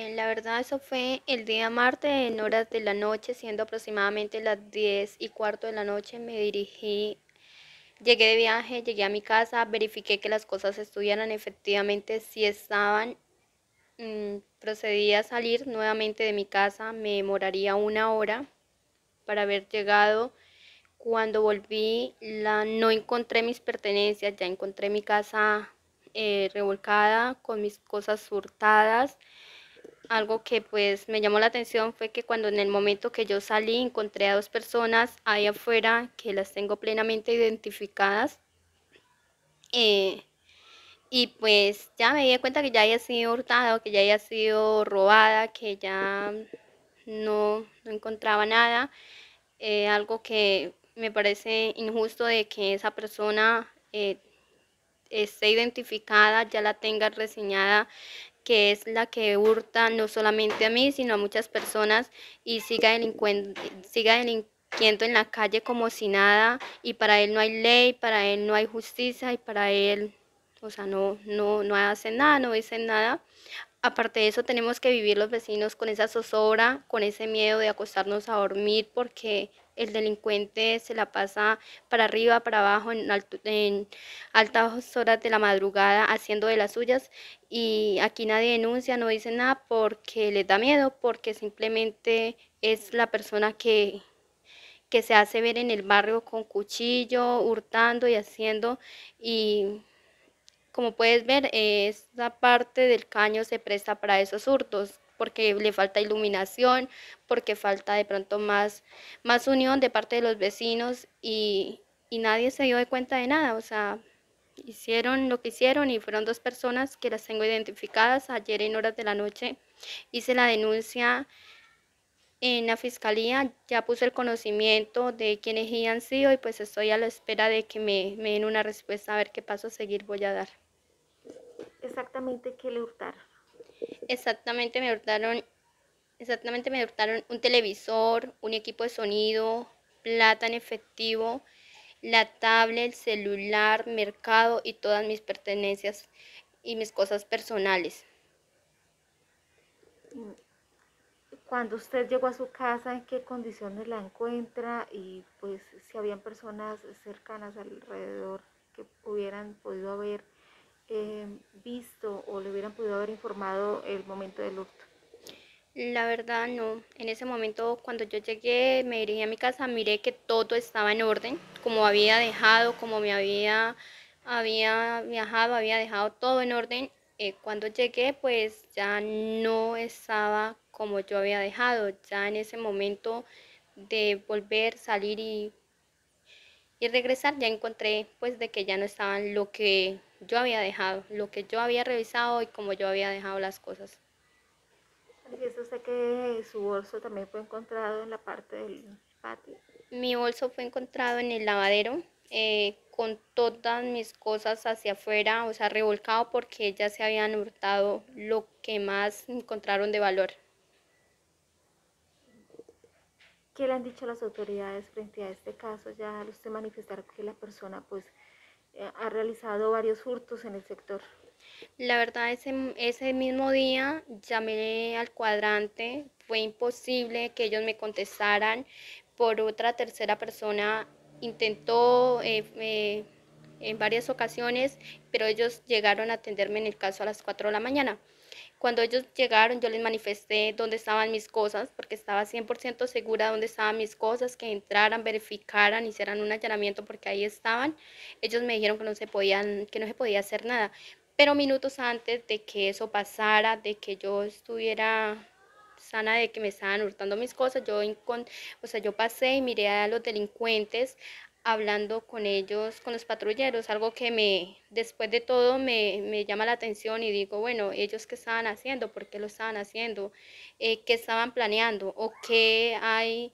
Eh, la verdad, eso fue el día martes en horas de la noche, siendo aproximadamente las diez y cuarto de la noche, me dirigí, llegué de viaje, llegué a mi casa, verifiqué que las cosas estuvieran efectivamente, si estaban, mm, procedí a salir nuevamente de mi casa, me demoraría una hora para haber llegado. Cuando volví, la, no encontré mis pertenencias, ya encontré mi casa eh, revolcada con mis cosas hurtadas algo que pues me llamó la atención fue que cuando en el momento que yo salí encontré a dos personas ahí afuera que las tengo plenamente identificadas. Eh, y pues ya me di cuenta que ya había sido hurtada, que ya había sido robada, que ya no, encontraba nada. Eh, algo que me parece injusto de que esa persona eh, esté identificada, ya la tenga reseñada que es la que hurta no solamente a mí, sino a muchas personas y siga, siga delinquiendo en la calle como si nada y para él no hay ley, para él no hay justicia y para él, o sea, no, no, no hacen nada, no dicen nada. Aparte de eso, tenemos que vivir los vecinos con esa zozobra, con ese miedo de acostarnos a dormir, porque el delincuente se la pasa para arriba, para abajo, en, altas horas de la madrugada haciendo de las suyas. Y aquí nadie denuncia, no dice nada porque les da miedo, porque simplemente es la persona que, que se hace ver en el barrio con cuchillo, hurtando y haciendo. Y como puedes ver, esta parte del caño se presta para esos hurtos, porque le falta iluminación, porque falta de pronto más, más unión de parte de los vecinos y, nadie se dio de cuenta de nada. O sea, hicieron lo que hicieron y fueron dos personas que las tengo identificadas. Ayer en horas de la noche hice la denuncia en la fiscalía, ya puse el conocimiento de quiénes han sido y pues estoy a la espera de que me, me den una respuesta a ver qué paso seguir voy a dar exactamente qué le hurtaron? Exactamente me hurtaron, exactamente me hurtaron un televisor, un equipo de sonido, plata en efectivo, la tablet, el celular, mercado y todas mis pertenencias y mis cosas personales. Cuando usted llegó a su casa, ¿en qué condiciones la encuentra? Y pues si habían personas cercanas alrededor que hubieran podido haber eh, visto o le hubieran podido haber informado el momento del hurto? La verdad no. En ese momento cuando yo llegué, me dirigí a mi casa, miré que todo estaba en orden, como había dejado, como me había, había viajado, había dejado todo en orden. Eh, cuando llegué, pues ya no estaba como yo había dejado. Ya en ese momento de volver, salir y y regresar ya encontré pues de que ya no estaban lo que yo había dejado, lo que yo había revisado y como yo había dejado las cosas. eso sé que su bolso también fue encontrado en la parte del patio. Mi bolso fue encontrado en el lavadero eh, con todas mis cosas hacia afuera, o sea, revolcado porque ya se habían hurtado lo que más encontraron de valor. ¿Qué le han dicho las autoridades frente a este caso? Ya usted manifestar que la persona pues eh, ha realizado varios hurtos en el sector. La verdad, ese, ese mismo día llamé al cuadrante, fue imposible que ellos me contestaran. Por otra tercera persona intentó eh, eh, en varias ocasiones, pero ellos llegaron a atenderme en el caso a las 4 de la mañana. Cuando ellos llegaron, yo les manifesté dónde estaban mis cosas, porque estaba 100% segura dónde estaban mis cosas, que entraran, verificaran, hicieran un allanamiento porque ahí estaban. Ellos me dijeron que no se podían, que no se podía hacer nada. Pero minutos antes de que eso pasara, de que yo estuviera sana de que me estaban hurtando mis cosas. Yo, o sea, yo pasé y miré a los delincuentes hablando con ellos, con los patrulleros, algo que me, después de todo, me, llama la atención y digo, bueno, ellos qué estaban haciendo, por qué lo estaban haciendo, eh, qué estaban planeando o qué hay,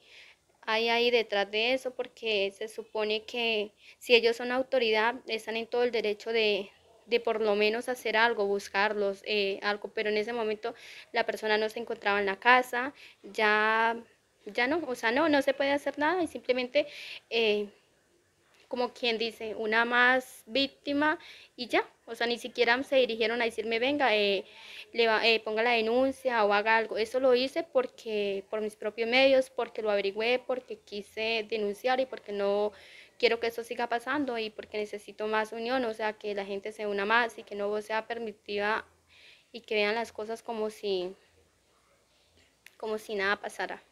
hay ahí detrás de eso, porque se supone que si ellos son autoridad, están en todo el derecho de, por lo menos hacer algo, buscarlos, eh, algo, pero en ese momento la persona no se encontraba en la casa, ya, ya no, o sea, no, no se puede hacer nada y simplemente... Eh, como quien dice, una más víctima y ya. O sea, ni siquiera se dirigieron a decirme, venga, eh, eh, ponga la denuncia o haga algo. Eso lo hice porque, por mis propios medios, porque lo averigüé, porque quise denunciar y porque no quiero que eso siga pasando y porque necesito más unión, o sea, que la gente se una más y que no sea permitida y que vean las cosas como si, como si nada pasara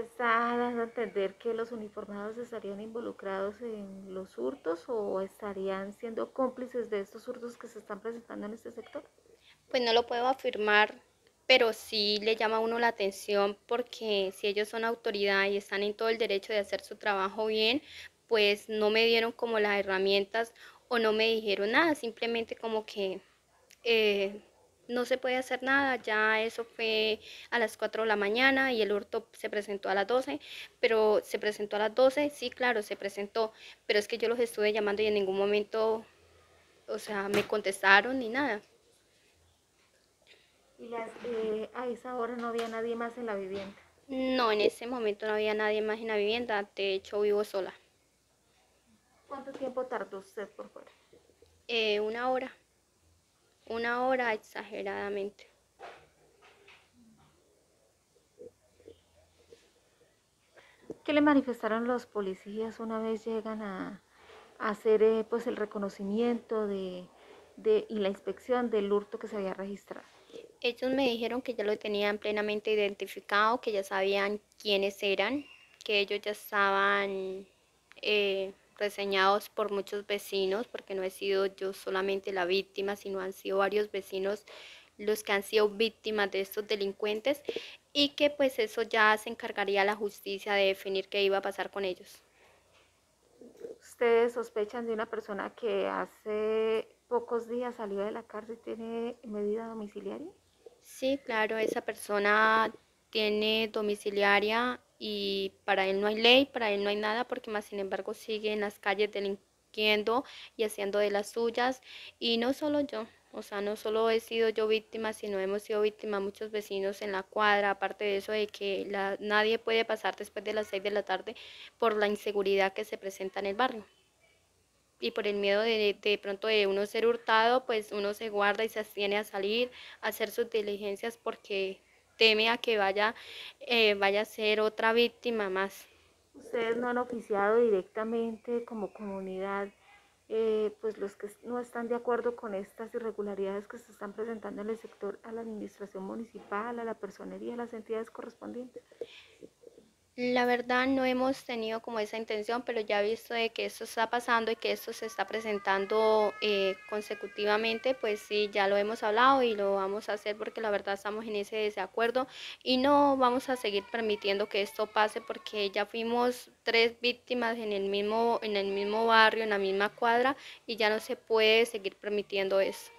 está a entender que los uniformados estarían involucrados en los hurtos o estarían siendo cómplices de estos hurtos que se están presentando en este sector? Pues no lo puedo afirmar, pero sí le llama a uno la atención porque si ellos son autoridad y están en todo el derecho de hacer su trabajo bien, pues no me dieron como las herramientas o no me dijeron nada, simplemente como que eh, no se puede hacer nada, ya eso fue a las 4 de la mañana y el hurto se presentó a las 12, pero se presentó a las 12, sí, claro, se presentó, pero es que yo los estuve llamando y en ningún momento, o sea, me contestaron ni nada. ¿Y eh, a esa hora no había nadie más en la vivienda? No, en ese momento no había nadie más en la vivienda, de hecho vivo sola. ¿Cuánto tiempo tardó usted por fuera? Eh, una hora una hora exageradamente. ¿Qué le manifestaron los policías una vez llegan a, hacer eh, pues el reconocimiento de, de, y la inspección del hurto que se había registrado? Ellos me dijeron que ya lo tenían plenamente identificado, que ya sabían quiénes eran, que ellos ya estaban eh, reseñados por muchos vecinos, porque no he sido yo solamente la víctima, sino han sido varios vecinos los que han sido víctimas de estos delincuentes y que pues eso ya se encargaría la justicia de definir qué iba a pasar con ellos. ¿Ustedes sospechan de una persona que hace pocos días salió de la cárcel y tiene medida domiciliaria? Sí, claro, esa persona tiene domiciliaria y para él no hay ley, para él no hay nada, porque más sin embargo sigue en las calles delinquiendo y haciendo de las suyas. Y no solo yo, o sea, no solo he sido yo víctima, sino hemos sido víctima muchos vecinos en la cuadra, aparte de eso de que la, nadie puede pasar después de las seis de la tarde por la inseguridad que se presenta en el barrio. Y por el miedo de, de pronto de uno ser hurtado, pues uno se guarda y se abstiene a salir, a hacer sus diligencias porque teme a que vaya, eh, vaya a ser otra víctima más. Ustedes no han oficiado directamente como comunidad, eh, pues los que no están de acuerdo con estas irregularidades que se están presentando en el sector a la administración municipal, a la personería, a las entidades correspondientes. La verdad no hemos tenido como esa intención, pero ya visto de que esto está pasando y que esto se está presentando eh, consecutivamente, pues sí, ya lo hemos hablado y lo vamos a hacer porque la verdad estamos en ese desacuerdo y no vamos a seguir permitiendo que esto pase porque ya fuimos tres víctimas en el mismo, en el mismo barrio, en la misma cuadra y ya no se puede seguir permitiendo eso.